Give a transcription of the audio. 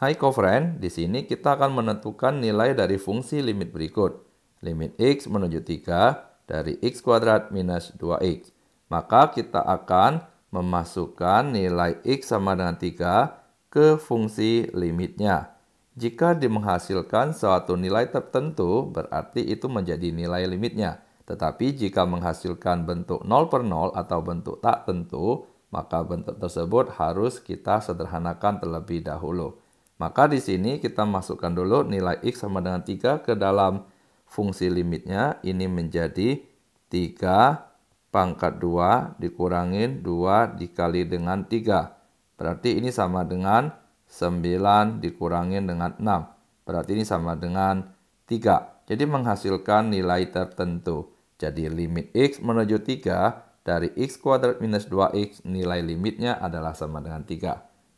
Hai kofren, di sini kita akan menentukan nilai dari fungsi limit berikut. Limit x menuju 3 dari x kuadrat minus 2x. Maka kita akan memasukkan nilai x sama dengan 3 ke fungsi limitnya. Jika menghasilkan suatu nilai tertentu, berarti itu menjadi nilai limitnya. Tetapi jika menghasilkan bentuk 0 per 0 atau bentuk tak tentu, maka bentuk tersebut harus kita sederhanakan terlebih dahulu. Maka di sini kita masukkan dulu nilai X sama dengan 3 ke dalam fungsi limitnya. Ini menjadi 3 pangkat 2 dikurangin 2 dikali dengan 3. Berarti ini sama dengan 9 dikurangin dengan 6. Berarti ini sama dengan 3. Jadi menghasilkan nilai tertentu. Jadi limit X menuju 3 dari X kuadrat minus 2X nilai limitnya adalah sama dengan 3.